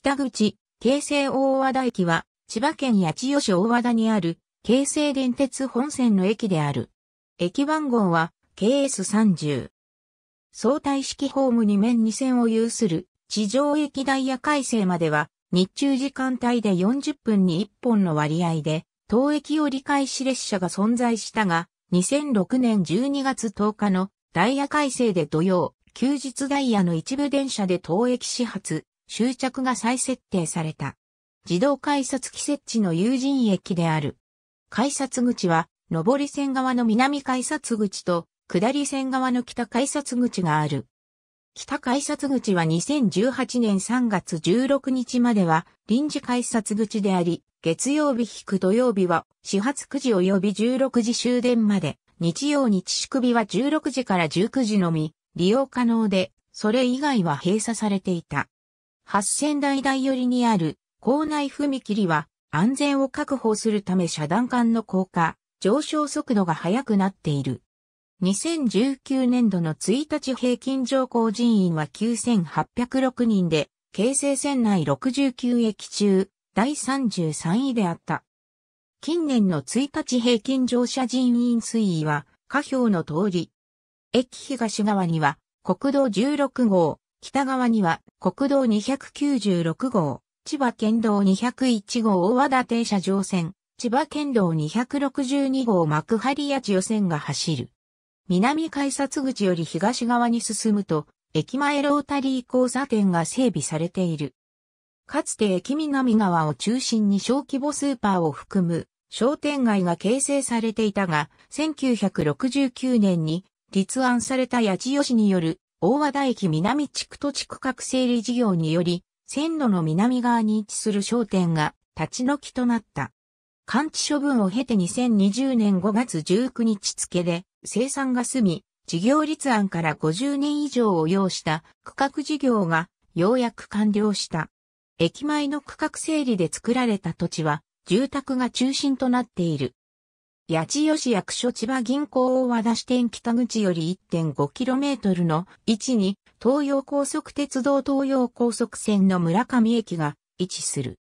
北口、京成大和田駅は、千葉県八千代市大和田にある、京成電鉄本線の駅である。駅番号は、KS30。相対式ホーム2面2線を有する、地上駅ダイヤ改正までは、日中時間帯で40分に1本の割合で、当駅を理解し列車が存在したが、2006年12月10日のダイヤ改正で土曜、休日ダイヤの一部電車で当駅始発、終着が再設定された。自動改札機設置の有人駅である。改札口は、上り線側の南改札口と、下り線側の北改札口がある。北改札口は2018年3月16日までは臨時改札口であり、月曜日引く土曜日は始発9時及び16時終電まで、日曜日祝日は16時から19時のみ利用可能で、それ以外は閉鎖されていた。八0台台寄りにある校内踏切は安全を確保するため遮断管の降下、上昇速度が速くなっている。2019年度の1日平均乗降人員は9806人で、京成線内69駅中、第33位であった。近年の1日平均乗車人員推移は、下表の通り。駅東側には、国道16号、北側には国道296号、千葉県道201号大和田停車場線、千葉県道262号幕張八千代線が走る。南改札口より東側に進むと、駅前ロータリー交差点が整備されている。かつて駅南側を中心に小規模スーパーを含む商店街が形成されていたが、1969年に立案された八千代市による大和田駅南地区土地区画整理事業により、線路の南側に位置する商店が立ち退きとなった。完治処分を経て2020年5月19日付で、生産が済み、事業立案から50年以上を要した区画事業がようやく完了した。駅前の区画整理で作られた土地は住宅が中心となっている。八千代市役所千葉銀行大和田支店北口より 1.5km の位置に東洋高速鉄道東洋高速線の村上駅が位置する。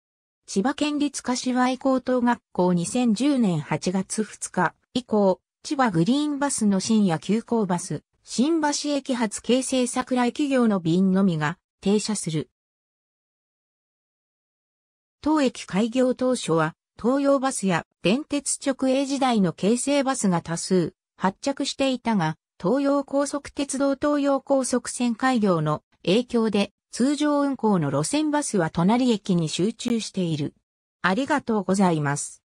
千葉県立柏井高等学校2010年8月2日以降、千葉グリーンバスの深夜急行バス、新橋駅発京成桜井企業の便のみが停車する。当駅開業当初は東洋バスや電鉄直営時代の京成バスが多数発着していたが、東洋高速鉄道東洋高速線開業の影響で通常運行の路線バスは隣駅に集中している。ありがとうございます。